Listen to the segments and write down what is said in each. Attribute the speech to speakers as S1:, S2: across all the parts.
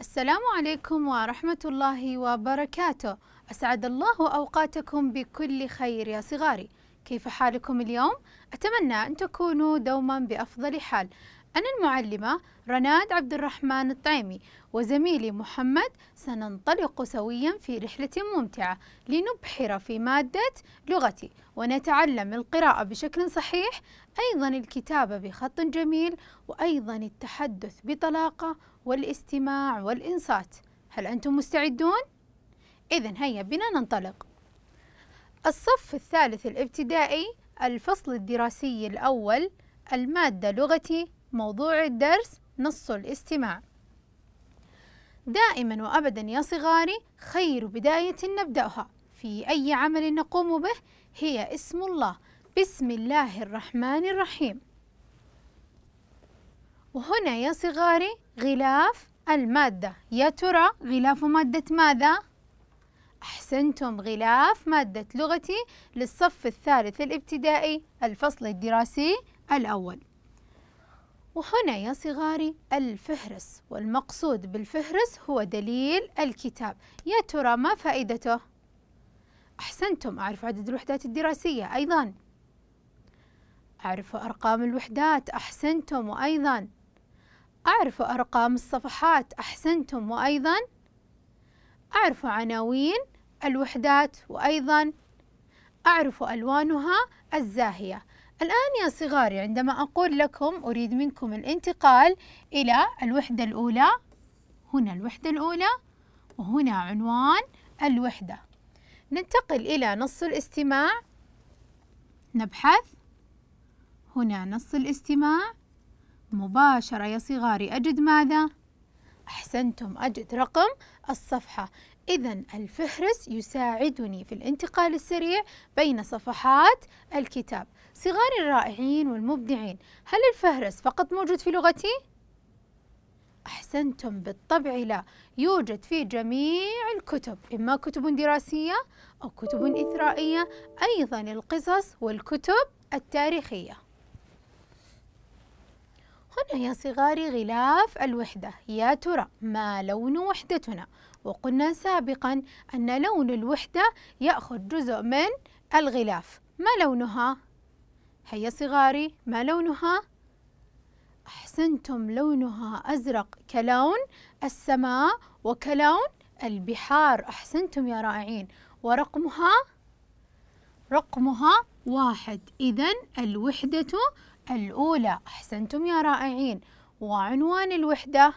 S1: السلام عليكم ورحمة الله وبركاته أسعد الله أوقاتكم بكل خير يا صغاري كيف حالكم اليوم؟ أتمنى أن تكونوا دوما بأفضل حال أنا المعلمة رناد عبد الرحمن الطعيمي وزميلي محمد سننطلق سويا في رحلة ممتعة لنبحر في مادة لغتي ونتعلم القراءة بشكل صحيح أيضا الكتابة بخط جميل وأيضا التحدث بطلاقة والاستماع والإنصات هل أنتم مستعدون؟ إذا هيا بنا ننطلق الصف الثالث الابتدائي الفصل الدراسي الأول المادة لغتي موضوع الدرس نص الاستماع دائما وأبدا يا صغاري خير بداية نبدأها في أي عمل نقوم به هي اسم الله بسم الله الرحمن الرحيم وهنا يا صغاري غلاف المادة يا ترى غلاف مادة ماذا؟ أحسنتم غلاف مادة لغتي للصف الثالث الابتدائي الفصل الدراسي الأول وهنا يا صغاري الفهرس والمقصود بالفهرس هو دليل الكتاب يا ترى ما فائدته؟ أحسنتم أعرف عدد الوحدات الدراسية أيضا أعرف أرقام الوحدات أحسنتم وأيضا أعرف أرقام الصفحات أحسنتم وأيضا أعرف عناوين الوحدات وأيضا أعرف ألوانها الزاهية الآن يا صغاري عندما أقول لكم أريد منكم الانتقال إلى الوحدة الأولى هنا الوحدة الأولى وهنا عنوان الوحدة ننتقل إلى نص الاستماع نبحث هنا نص الاستماع مباشرة يا صغاري أجد ماذا؟ أحسنتم أجد رقم الصفحة إذا الفهرس يساعدني في الانتقال السريع بين صفحات الكتاب صغار الرائعين والمبدعين هل الفهرس فقط موجود في لغتي؟ أحسنتم بالطبع لا يوجد في جميع الكتب إما كتب دراسية أو كتب إثرائية أيضا القصص والكتب التاريخية هنا يا صغاري غلاف الوحدة يا ترى ما لون وحدتنا وقلنا سابقا أن لون الوحدة يأخذ جزء من الغلاف ما لونها؟ هيا صغاري ما لونها؟ أحسنتم لونها أزرق كلون السماء وكلون البحار أحسنتم يا رائعين ورقمها رقمها واحد إذا الوحدة الأولى أحسنتم يا رائعين وعنوان الوحدة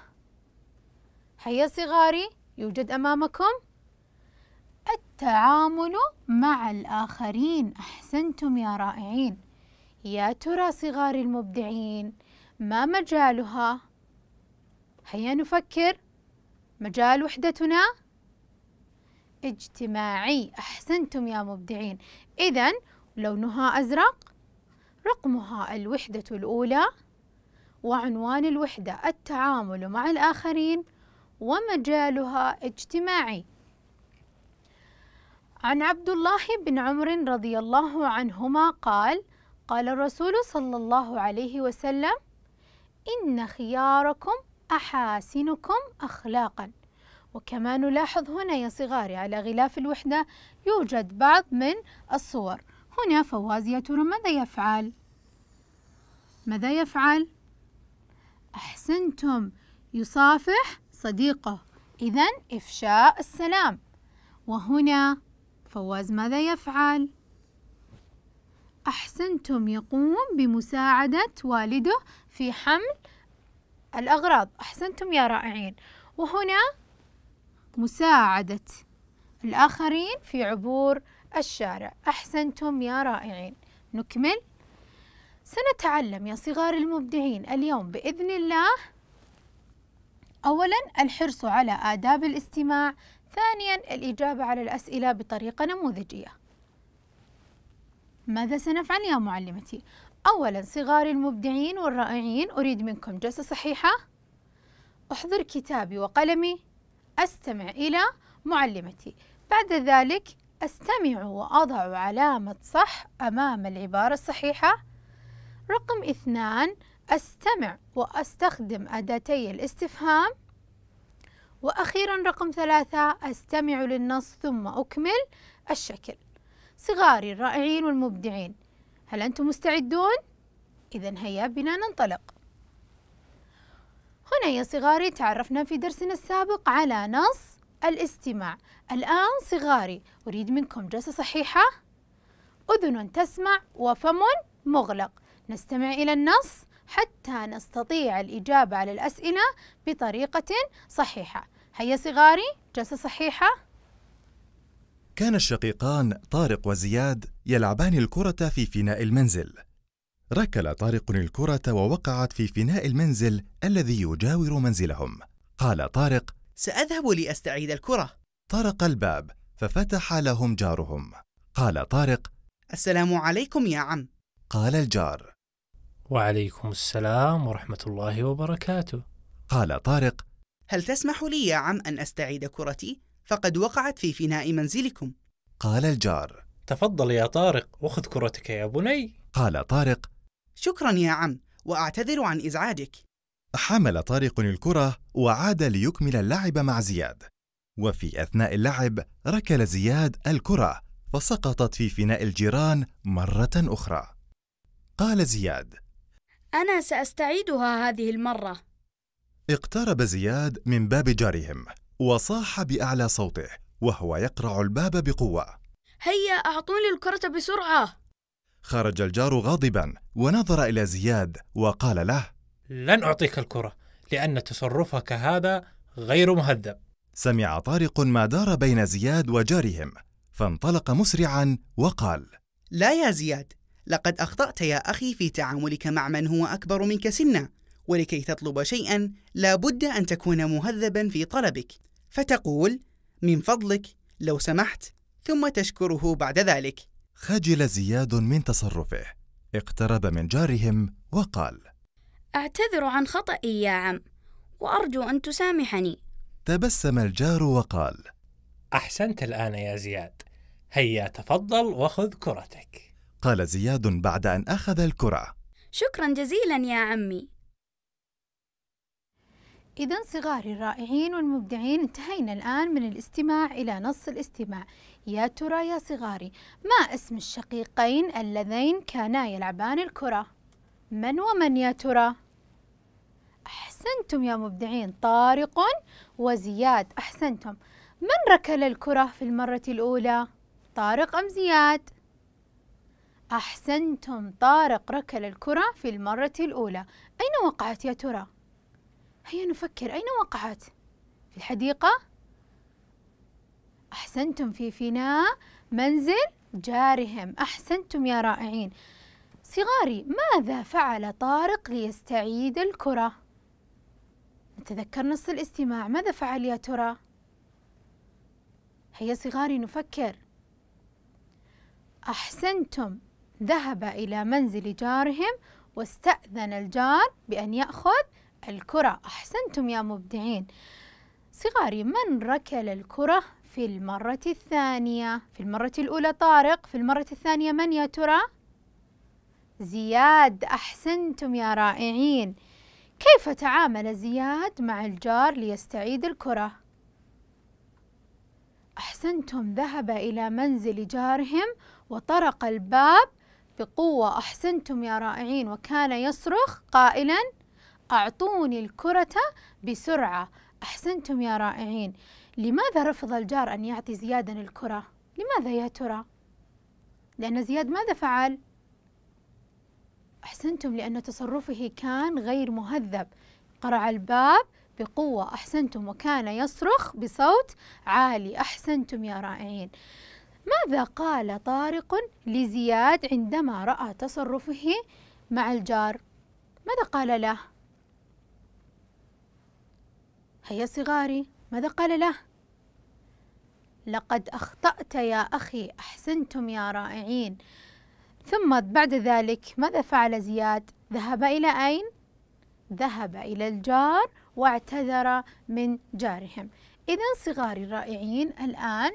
S1: هيا صغاري يوجد أمامكم التعامل مع الآخرين أحسنتم يا رائعين يا ترى صغار المبدعين ما مجالها هيا نفكر مجال وحدتنا اجتماعي أحسنتم يا مبدعين إذا لونها أزرق رقمها الوحدة الأولى وعنوان الوحدة التعامل مع الآخرين ومجالها اجتماعي عن عبد الله بن عمر رضي الله عنهما قال قال الرسول صلى الله عليه وسلم إن خياركم أحاسنكم أخلاقا وكما نلاحظ هنا يا صغاري على غلاف الوحدة يوجد بعض من الصور هنا فواز يا ترى ماذا يفعل؟ ماذا يفعل؟ أحسنتم يصافح صديقه إذا إفشاء السلام وهنا فواز ماذا يفعل؟ أحسنتم يقوم بمساعدة والده في حمل الأغراض أحسنتم يا رائعين وهنا مساعدة الآخرين في عبور الشارع أحسنتم يا رائعين نكمل سنتعلم يا صغار المبدعين اليوم بإذن الله أولا الحرص على آداب الاستماع ثانيا الإجابة على الأسئلة بطريقة نموذجية ماذا سنفعل يا معلمتي؟ أولا صغار المبدعين والرائعين أريد منكم جلسة صحيحة أحضر كتابي وقلمي أستمع إلى معلمتي بعد ذلك أستمع وأضع علامة صح أمام العبارة الصحيحة رقم اثنان أستمع وأستخدم أداتي الاستفهام وأخيرا رقم ثلاثة أستمع للنص ثم أكمل الشكل صغاري الرائعين والمبدعين هل أنتم مستعدون؟ إذا هيا بنا ننطلق هنا يا صغاري تعرفنا في درسنا السابق على نص الاستماع الآن صغاري أريد منكم جلسة صحيحة أذن تسمع وفم مغلق نستمع إلى النص حتى نستطيع الإجابة على الأسئلة بطريقة صحيحة هيا صغاري جلسة صحيحة
S2: كان الشقيقان طارق وزياد يلعبان الكرة في فناء المنزل. ركل طارق الكرة ووقعت في فناء المنزل الذي يجاور منزلهم. قال طارق:
S3: سأذهب لأستعيد الكرة. طرق الباب ففتح لهم جارهم. قال طارق: السلام عليكم يا عم. قال الجار: وعليكم السلام ورحمة الله وبركاته. قال طارق: هل تسمح لي يا عم أن أستعيد كرتي؟ فقد وقعت في فناء منزلكم قال الجار تفضل يا طارق وخذ كرتك يا بني
S2: قال طارق
S3: شكرا يا عم وأعتذر عن إزعاجك
S2: حمل طارق الكرة وعاد ليكمل اللعب مع زياد وفي أثناء اللعب ركل زياد الكرة فسقطت في فناء الجيران مرة أخرى قال زياد
S3: أنا سأستعيدها هذه المرة
S2: اقترب زياد من باب جارهم وصاح بأعلى صوته وهو يقرع الباب بقوة
S1: هيا أعطوني الكرة بسرعة
S2: خرج الجار غاضبا ونظر إلى زياد وقال له لن أعطيك الكرة لأن تصرفك هذا غير مهذب سمع طارق ما دار بين زياد وجارهم فانطلق مسرعا وقال
S3: لا يا زياد لقد أخطأت يا أخي في تعاملك مع من هو أكبر منك سنا ولكي تطلب شيئا لا بد أن تكون مهذبا في طلبك فتقول من فضلك لو سمحت ثم تشكره بعد ذلك
S2: خجل زياد من تصرفه اقترب من جارهم وقال
S3: اعتذر عن خطئي يا عم وارجو ان تسامحني
S2: تبسم الجار وقال احسنت الان يا زياد هيا تفضل وخذ كرتك قال زياد بعد ان اخذ الكره
S1: شكرا جزيلا يا عمي إذا صغاري الرائعين والمبدعين انتهينا الآن من الاستماع إلى نص الاستماع يا ترى يا صغاري ما اسم الشقيقين اللذين كانا يلعبان الكرة؟ من ومن يا ترى؟ أحسنتم يا مبدعين طارق وزياد أحسنتم من ركل الكرة في المرة الأولى؟ طارق أم زياد؟ أحسنتم طارق ركل الكرة في المرة الأولى أين وقعت يا ترى؟ هيا نفكر أين وقعت؟ في الحديقة؟ أحسنتم في فناء منزل جارهم أحسنتم يا رائعين صغاري ماذا فعل طارق ليستعيد الكرة؟ نتذكر نص الاستماع ماذا فعل يا ترى؟ هيا صغاري نفكر أحسنتم ذهب إلى منزل جارهم واستأذن الجار بأن يأخذ الكرة أحسنتم يا مبدعين صغاري من ركل الكرة في المرة الثانية في المرة الأولى طارق في المرة الثانية من يا ترى؟ زياد أحسنتم يا رائعين كيف تعامل زياد مع الجار ليستعيد الكرة؟ أحسنتم ذهب إلى منزل جارهم وطرق الباب بقوة أحسنتم يا رائعين وكان يصرخ قائلا أعطوني الكرة بسرعة أحسنتم يا رائعين لماذا رفض الجار أن يعطي زيادا الكرة؟ لماذا يا ترى؟ لأن زياد ماذا فعل؟ أحسنتم لأن تصرفه كان غير مهذب قرع الباب بقوة أحسنتم وكان يصرخ بصوت عالي أحسنتم يا رائعين ماذا قال طارق لزياد عندما رأى تصرفه مع الجار؟ ماذا قال له؟ هيا صغاري ماذا قال له لقد اخطات يا اخي احسنتم يا رائعين ثم بعد ذلك ماذا فعل زياد ذهب الى اين ذهب الى الجار واعتذر من جارهم اذا صغاري الرائعين الان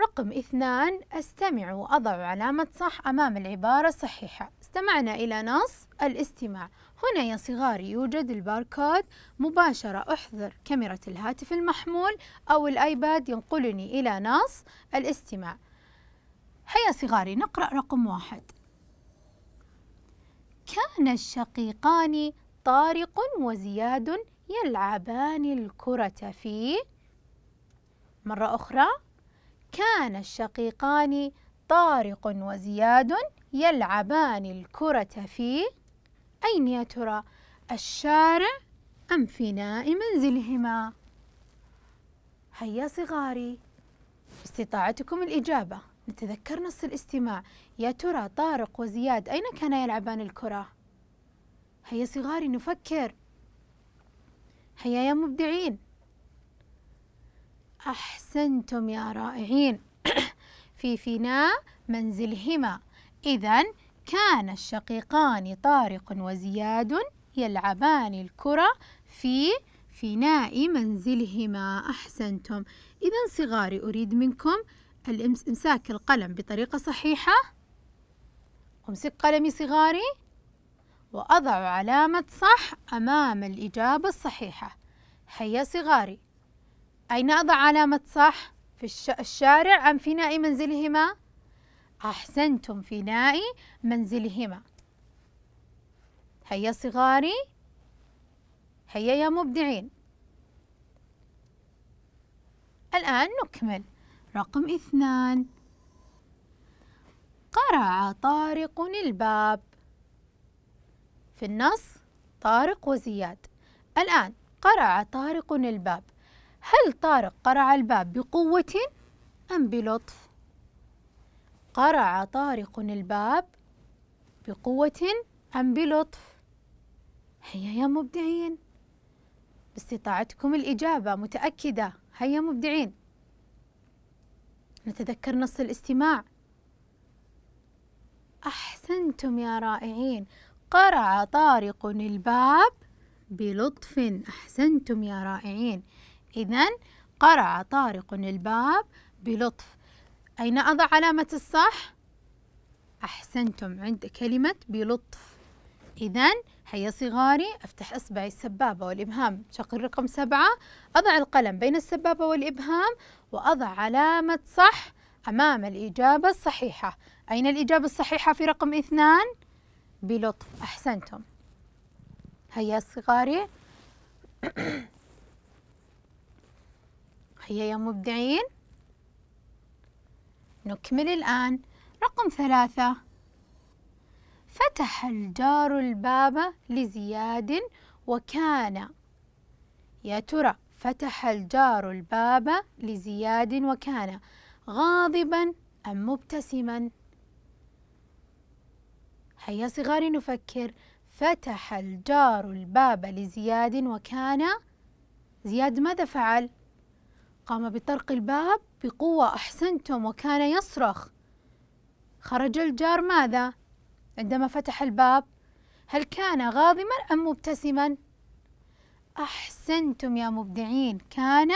S1: رقم اثنان استمع واضع علامه صح امام العباره الصحيحه استمعنا الى نص الاستماع هنا يا صغاري يوجد الباركود مباشرة أحضر كاميرا الهاتف المحمول أو الآيباد ينقلني إلى نص الاستماع هيا صغاري نقرأ رقم واحد كان الشقيقان طارق وزياد يلعبان الكرة في مرة أخرى كان الشقيقان طارق وزياد يلعبان الكرة في أين يا ترى الشارع أم فناء منزلهما هيا صغاري استطاعتكم الإجابة نتذكر نص الاستماع يا ترى طارق وزياد أين كانا يلعبان الكرة هيا صغاري نفكر هيا يا مبدعين أحسنتم يا رائعين في فناء منزلهما إذا كان الشقيقان طارق وزياد يلعبان الكرة في فناء منزلهما أحسنتم إذا صغاري أريد منكم الإمساك القلم بطريقة صحيحة أمسك قلمي صغاري وأضع علامة صح أمام الإجابة الصحيحة هيا صغاري أين أضع علامة صح؟ في الشارع أم فناء منزلهما؟ أحسنتم فناء منزلهما هيا صغاري هيا يا مبدعين الآن نكمل رقم اثنان قرع طارق الباب في النص طارق وزياد الآن قرع طارق الباب هل طارق قرع الباب بقوة أم بلطف قرع طارق الباب بقوة أم بلطف هيا يا مبدعين باستطاعتكم الإجابة متأكدة هيا مبدعين نتذكر نص الاستماع أحسنتم يا رائعين قرع طارق الباب بلطف أحسنتم يا رائعين إذا قرع طارق الباب بلطف أين أضع علامة الصح؟ أحسنتم عند كلمة بلطف إذا هيا صغاري أفتح إصبعي السبابة والإبهام شق الرقم سبعة أضع القلم بين السبابة والإبهام وأضع علامة صح أمام الإجابة الصحيحة أين الإجابة الصحيحة في رقم اثنان؟ بلطف أحسنتم هيا صغاري هيا يا مبدعين نكمل الآن رقم ثلاثة فتح الجار الباب لزياد وكان يا ترى فتح الجار الباب لزياد وكان غاضبا أم مبتسما هيا صغاري نفكر فتح الجار الباب لزياد وكان زياد ماذا فعل؟ قام بطرق الباب بقوة أحسنتم وكان يصرخ خرج الجار ماذا عندما فتح الباب هل كان غاضما أم مبتسما أحسنتم يا مبدعين كان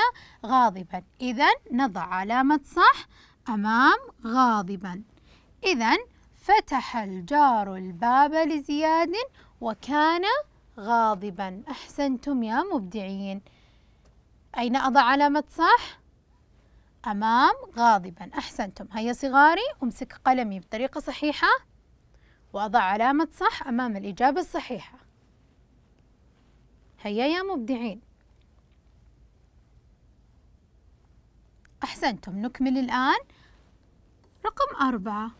S1: غاضبا إذا نضع علامة صح أمام غاضبا إذا فتح الجار الباب لزياد وكان غاضبا أحسنتم يا مبدعين أين أضع علامة صح؟ أمام غاضبا أحسنتم هيا صغاري أمسك قلمي بطريقة صحيحة وأضع علامة صح أمام الإجابة الصحيحة هيا يا مبدعين أحسنتم نكمل الآن رقم أربعة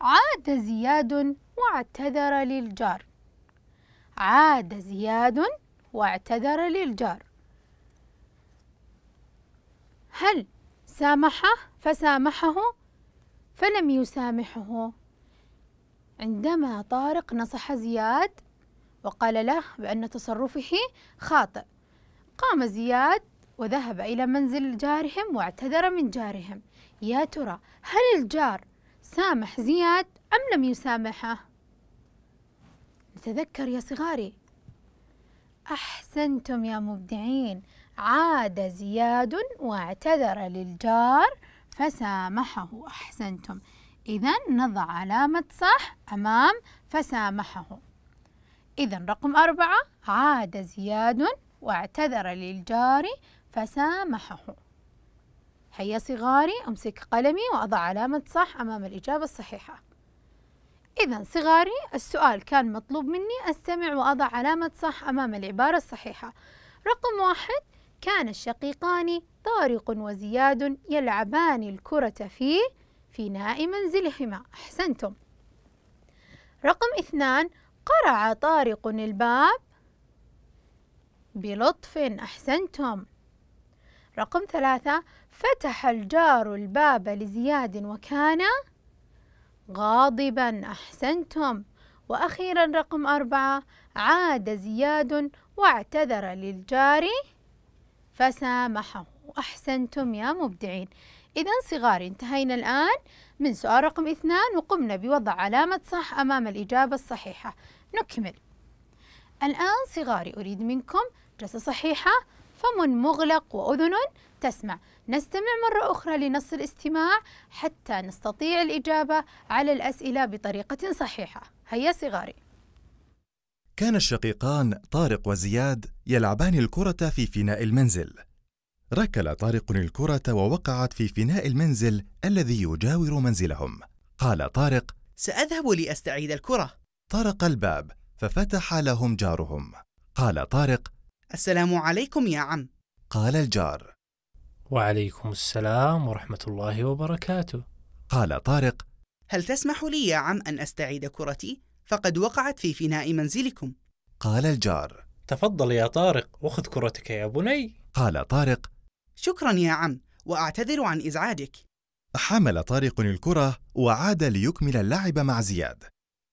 S1: عاد زياد واعتذر للجار عاد زياد واعتذر للجار هل سامحه فسامحه فلم يسامحه عندما طارق نصح زياد وقال له بأن تصرفه خاطئ قام زياد وذهب إلى منزل جارهم واعتذر من جارهم يا ترى هل الجار سامح زياد أم لم يسامحه؟ نتذكر يا صغاري أحسنتم يا مبدعين عاد زياد واعتذر للجار فسامحه أحسنتم إذا نضع علامة صح أمام فسامحه إذا رقم أربعة عاد زياد واعتذر للجار فسامحه هيا صغاري أمسك قلمي وأضع علامة صح أمام الإجابة الصحيحة إذا صغاري السؤال كان مطلوب مني أستمع وأضع علامة صح أمام العبارة الصحيحة رقم واحد كان الشقيقان طارق وزياد يلعبان الكرة في فناء منزلهما أحسنتم رقم اثنان قرع طارق الباب بلطف أحسنتم رقم ثلاثة فتح الجار الباب لزياد وكان غاضبا أحسنتم وأخيرا رقم أربعة عاد زياد واعتذر للجار فسامحه أحسنتم يا مبدعين إذا صغاري انتهينا الآن من سؤال رقم اثنان وقمنا بوضع علامة صح أمام الإجابة الصحيحة نكمل الآن صغاري أريد منكم جلسة صحيحة فم مغلق وأذن تسمع نستمع مرة أخرى لنص الاستماع حتى نستطيع الإجابة على الأسئلة بطريقة صحيحة هيا صغاري كان
S2: الشقيقان طارق وزياد يلعبان الكرة في فناء المنزل. ركل طارق الكرة ووقعت في فناء المنزل الذي يجاور منزلهم.
S3: قال طارق: سأذهب لأستعيد الكرة. طرق الباب ففتح لهم جارهم. قال طارق: السلام عليكم يا عم. قال الجار: وعليكم السلام ورحمة الله وبركاته. قال طارق: هل تسمح لي يا عم أن أستعيد كرتي؟ فقد وقعت في فناء منزلكم قال الجار تفضل يا طارق وخذ كرتك يا بني قال طارق شكرا يا عم وأعتذر عن إزعاجك حمل طارق الكرة
S2: وعاد ليكمل اللعب مع زياد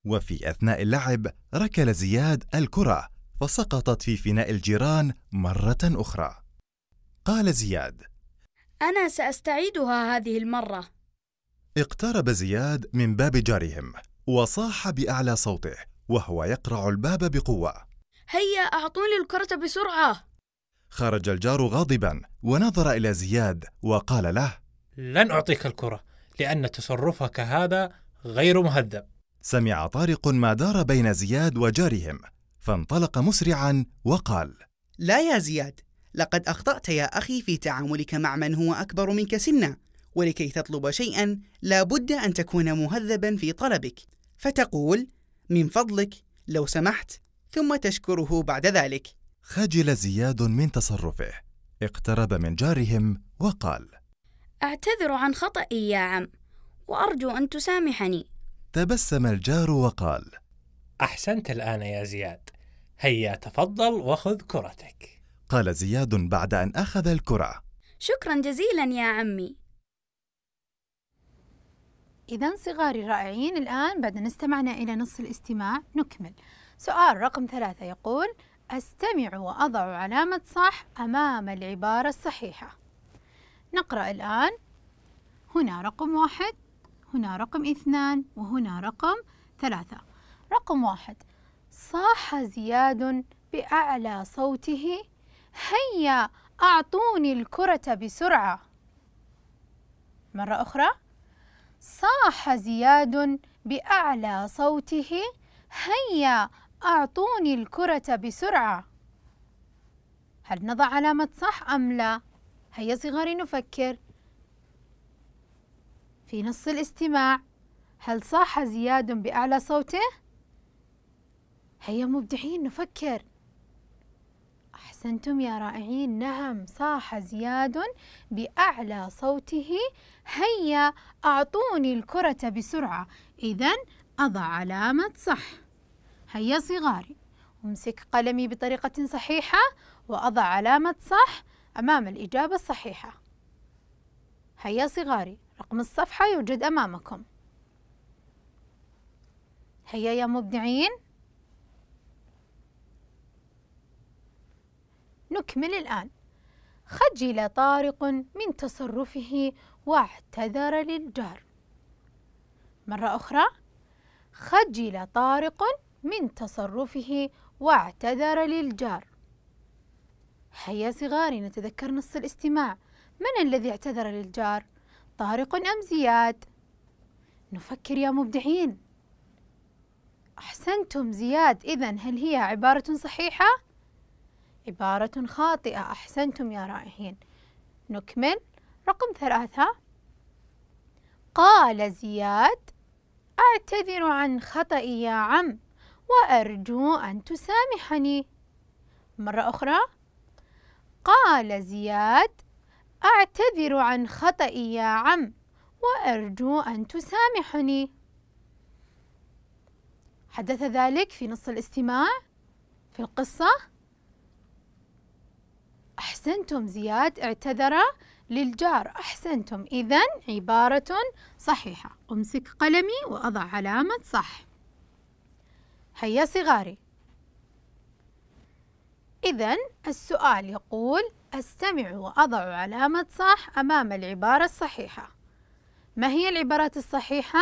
S2: وفي أثناء اللعب ركل زياد الكرة فسقطت في فناء الجيران مرة أخرى قال زياد
S3: أنا سأستعيدها هذه المرة
S2: اقترب زياد من باب جارهم وصاح بأعلى صوته وهو يقرع الباب بقوة
S1: هيا أعطوني الكرة بسرعة
S2: خرج الجار غاضبا ونظر إلى زياد وقال له لن أعطيك الكرة لأن تصرفك هذا غير مهذب سمع طارق ما دار بين زياد وجارهم فانطلق مسرعا وقال
S3: لا يا زياد لقد أخطأت يا أخي في تعاملك مع من هو أكبر منك سنا ولكي تطلب شيئا لا بد أن تكون مهذبا في طلبك فتقول من فضلك لو سمحت ثم تشكره بعد ذلك خجل زياد من تصرفه
S2: اقترب من جارهم وقال
S3: اعتذر عن خطئي يا عم وارجو ان تسامحني
S2: تبسم الجار وقال احسنت الان يا زياد هيا تفضل وخذ كرتك قال زياد بعد ان اخذ الكره
S1: شكرا جزيلا يا عمي إذا صغاري رائعين الآن بعد أن استمعنا إلى نص الاستماع نكمل سؤال رقم ثلاثة يقول أستمع وأضع علامة صح أمام العبارة الصحيحة نقرأ الآن هنا رقم واحد هنا رقم اثنان وهنا رقم ثلاثة رقم واحد صاح زياد بأعلى صوته هيا أعطوني الكرة بسرعة مرة أخرى صاح زياد بأعلى صوته هيا أعطوني الكرة بسرعة هل نضع علامة صح أم لا؟ هيا صغاري نفكر في نص الاستماع هل صاح زياد بأعلى صوته؟ هيا مبدعين نفكر أحسنتم يا رائعين نعم صاح زياد بأعلى صوته هيا أعطوني الكرة بسرعة إذا أضع علامة صح هيا صغاري أمسك قلمي بطريقة صحيحة وأضع علامة صح أمام الإجابة الصحيحة هيا صغاري رقم الصفحة يوجد أمامكم هيا يا مبدعين نكمل الآن خجل طارق من تصرفه واعتذر للجار مرة أخرى خجل طارق من تصرفه واعتذر للجار هيا صغاري نتذكر نص الاستماع من الذي اعتذر للجار طارق أم زياد نفكر يا مبدعين أحسنتم زياد إذا هل هي عبارة صحيحة؟ عبارة خاطئة أحسنتم يا رائحين نكمل رقم ثلاثة قال زياد أعتذر عن خطئي يا عم وأرجو أن تسامحني مرة أخرى قال زياد أعتذر عن خطئي يا عم وأرجو أن تسامحني حدث ذلك في نص الاستماع في القصة أحسنتم زياد اعتذر للجار أحسنتم إذا عبارة صحيحة أمسك قلمي وأضع علامة صح هيا صغاري إذا السؤال يقول أستمع وأضع علامة صح أمام العبارة الصحيحة ما هي العبارات الصحيحة؟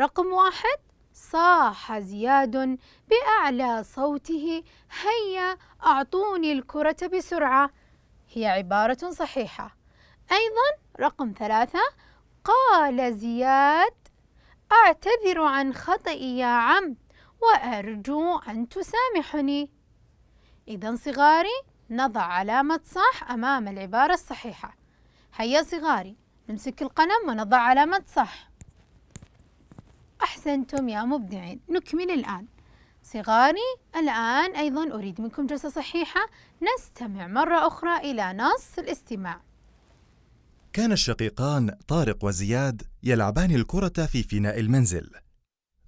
S1: رقم واحد صاح زياد بأعلى صوته هيا أعطوني الكرة بسرعة هي عبارة صحيحة أيضا رقم ثلاثة قال زياد أعتذر عن خطئي يا عم وأرجو أن تسامحني إذا صغاري نضع علامة صح أمام العبارة الصحيحة هيا صغاري نمسك القلم ونضع علامة صح أحسنتم يا مبدعين نكمل الآن صغاري الآن أيضا أريد منكم جلسة صحيحة نستمع مرة أخرى إلى نص الاستماع
S2: كان الشقيقان طارق وزياد يلعبان الكرة في فناء المنزل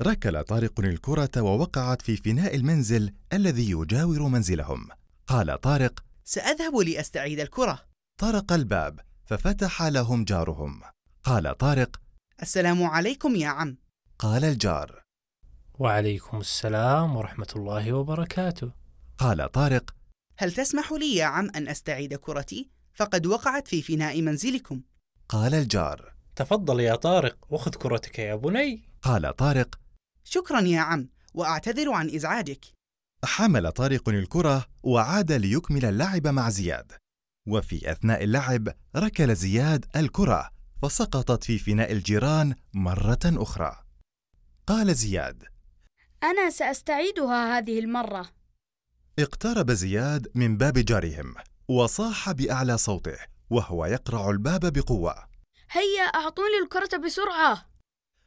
S2: ركل طارق الكرة ووقعت في فناء المنزل الذي يجاور منزلهم قال طارق سأذهب لأستعيد الكرة طرق الباب ففتح لهم جارهم قال طارق السلام عليكم يا عم
S3: قال الجار وعليكم السلام ورحمة الله وبركاته قال طارق هل تسمح لي يا عم أن أستعيد كرتي؟ فقد وقعت في فناء منزلكم قال الجار تفضل يا طارق وخذ كرتك يا بني قال طارق شكرا يا عم وأعتذر عن إزعاجك حمل
S2: طارق الكرة وعاد ليكمل اللعب مع زياد وفي أثناء اللعب ركل زياد الكرة فسقطت في فناء الجيران مرة أخرى قال زياد
S3: أنا سأستعيدها هذه المرة
S2: اقترب زياد من باب جارهم وصاح بأعلى صوته وهو يقرع الباب بقوة
S1: هيا أعطوني الكرة بسرعة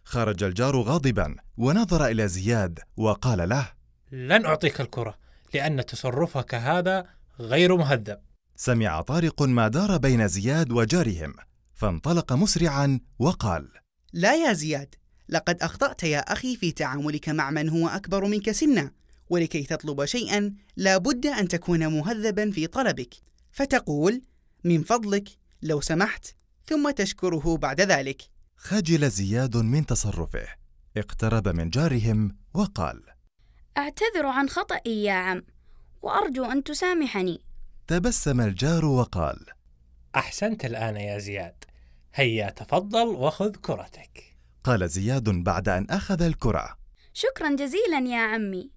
S2: خرج الجار غاضبا ونظر إلى زياد وقال له لن أعطيك الكرة لأن تصرفك هذا غير مهذب سمع طارق ما دار بين زياد وجارهم فانطلق مسرعا وقال
S3: لا يا زياد لقد أخطأت يا أخي في تعاملك مع من هو أكبر منك سنا ولكي تطلب شيئا لا بد أن تكون مهذبا في طلبك فتقول من فضلك لو سمحت ثم تشكره بعد ذلك خجل زياد من تصرفه
S2: اقترب من جارهم وقال
S3: أعتذر عن خطأي يا عم وأرجو أن تسامحني
S2: تبسم الجار وقال أحسنت الآن يا زياد هيا تفضل وخذ كرتك قال زياد بعد أن أخذ الكرة
S1: شكرا جزيلا يا عمي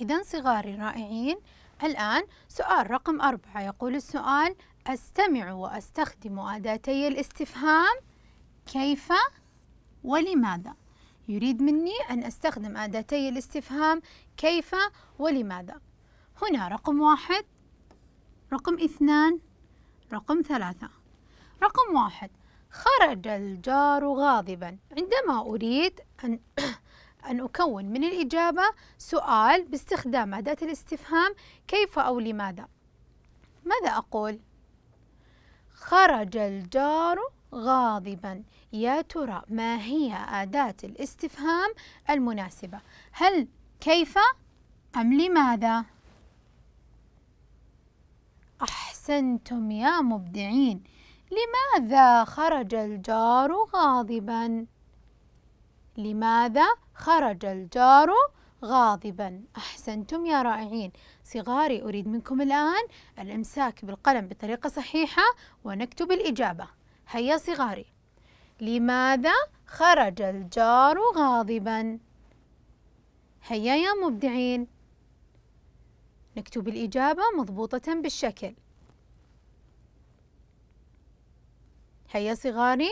S1: إذا صغاري رائعين الآن سؤال رقم أربعة يقول السؤال أستمع وأستخدم أداتي الاستفهام كيف ولماذا يريد مني أن أستخدم أداتي الاستفهام كيف ولماذا هنا رقم واحد رقم اثنان رقم ثلاثة رقم واحد خرج الجار غاضبا عندما أريد أن أن أكون من الإجابة سؤال باستخدام أداة الاستفهام كيف أو لماذا ماذا أقول؟ خرج الجار غاضبا يا ترى ما هي أداة الاستفهام المناسبة هل كيف أم لماذا؟ أحسنتم يا مبدعين لماذا خرج الجار غاضبا لماذا خرج الجار غاضبا أحسنتم يا رائعين صغاري أريد منكم الآن الإمساك بالقلم بطريقة صحيحة ونكتب الإجابة هيا صغاري لماذا خرج الجار غاضبا هيا يا مبدعين نكتب الإجابة مضبوطة بالشكل هيا صغاري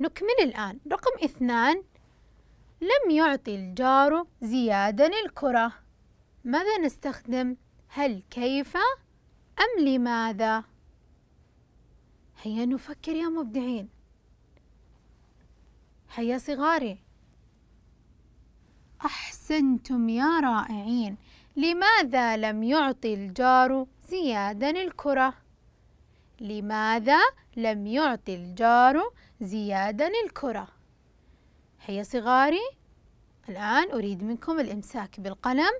S1: نكمل الآن رقم اثنان لم يعطي الجار زيادة الكرة ماذا نستخدم هل كيف أم لماذا هيا نفكر يا مبدعين هيا صغاري أحسنتم يا رائعين لماذا لم يعطي الجار للكرة؟ الكره لماذا لم يعطي الجار زيادا الكرة هيا صغاري الآن أريد منكم الإمساك بالقلم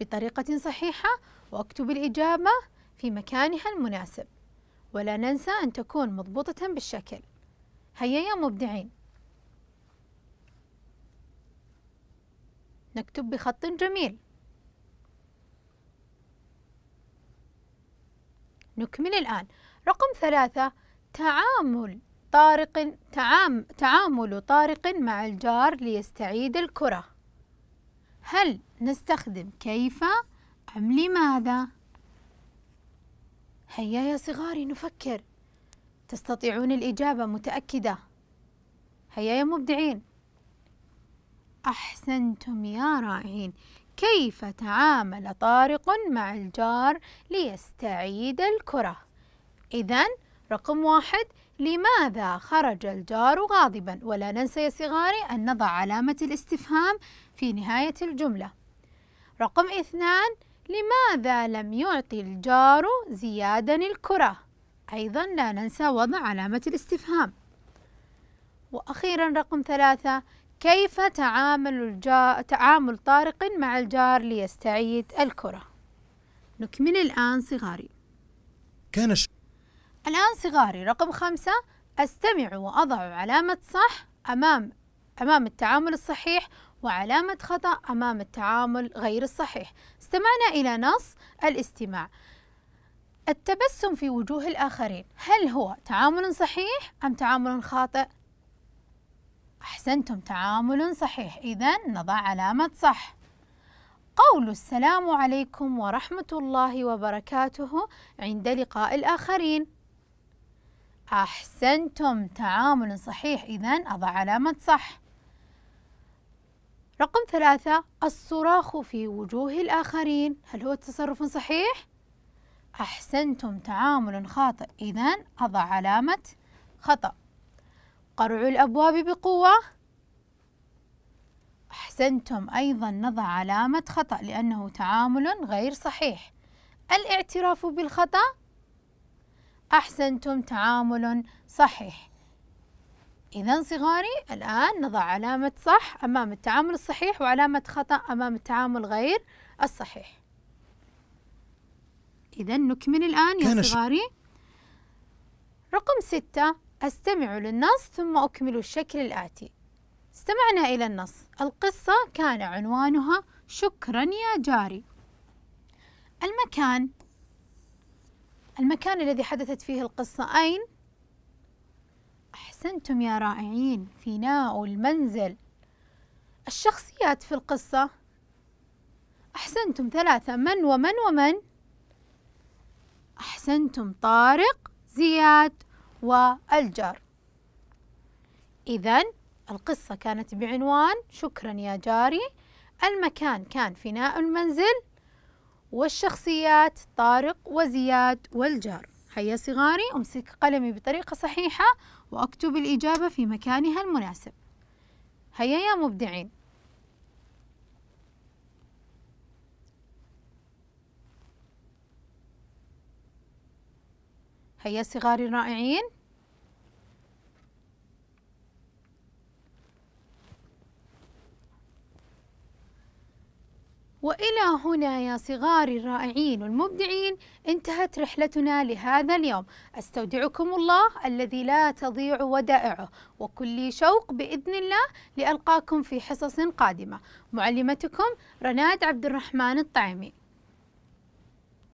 S1: بطريقة صحيحة واكتب الإجابة في مكانها المناسب ولا ننسى أن تكون مضبوطة بالشكل هيا يا مبدعين نكتب بخط جميل نكمل الآن رقم ثلاثة تعامل طارق تعام تعامل طارق مع الجار ليستعيد الكرة هل نستخدم كيف أم لماذا؟ هيا يا صغاري نفكر تستطيعون الإجابة متأكدة هيا يا مبدعين أحسنتم يا رائعين كيف تعامل طارق مع الجار ليستعيد الكره إذا رقم واحد لماذا خرج الجار غاضبا ولا ننسى يا صغاري أن نضع علامة الاستفهام في نهاية الجملة رقم اثنان لماذا لم يعطي الجار زيادا الكرة أيضا لا ننسى وضع علامة الاستفهام وأخيرا رقم ثلاثة كيف تعامل, الجا... تعامل طارق مع الجار ليستعيد الكرة نكمل الآن صغاري كان الآن صغاري رقم خمسة أستمع وأضع علامة صح أمام أمام التعامل الصحيح وعلامة خطأ أمام التعامل غير الصحيح استمعنا إلى نص الاستماع التبسم في وجوه الآخرين هل هو تعامل صحيح أم تعامل خاطئ؟ أحسنتم تعامل صحيح إذا نضع علامة صح قول السلام عليكم ورحمة الله وبركاته عند لقاء الآخرين أحسنتم تعامل صحيح إذا أضع علامة صح رقم ثلاثة الصراخ في وجوه الآخرين هل هو تصرف صحيح؟ أحسنتم تعامل خاطئ إذا أضع علامة خطأ قرع الأبواب بقوة أحسنتم أيضا نضع علامة خطأ لأنه تعامل غير صحيح الاعتراف بالخطأ أحسنتم تعامل صحيح إذا صغاري الآن نضع علامة صح أمام التعامل الصحيح وعلامة خطأ أمام التعامل غير الصحيح إذا نكمل الآن يا صغاري رقم ستة استمع للنص ثم أكمل الشكل الآتي استمعنا إلى النص القصة كان عنوانها شكرا يا جاري المكان المكان الذي حدثت فيه القصة أين؟ أحسنتم يا رائعين فناء المنزل الشخصيات في القصة أحسنتم ثلاثة من ومن ومن أحسنتم طارق زياد والجار إذا القصة كانت بعنوان شكرا يا جاري المكان كان فناء المنزل والشخصيات طارق وزياد والجار هيا صغاري أمسك قلمي بطريقة صحيحة وأكتب الإجابة في مكانها المناسب هيا يا مبدعين هيا صغاري الرائعين والى هنا يا صغاري الرائعين والمبدعين انتهت رحلتنا لهذا اليوم استودعكم الله الذي لا تضيع ودائعه وكل شوق باذن الله لالقاكم في حصص قادمه معلمتكم رناد عبد الرحمن الطعيمي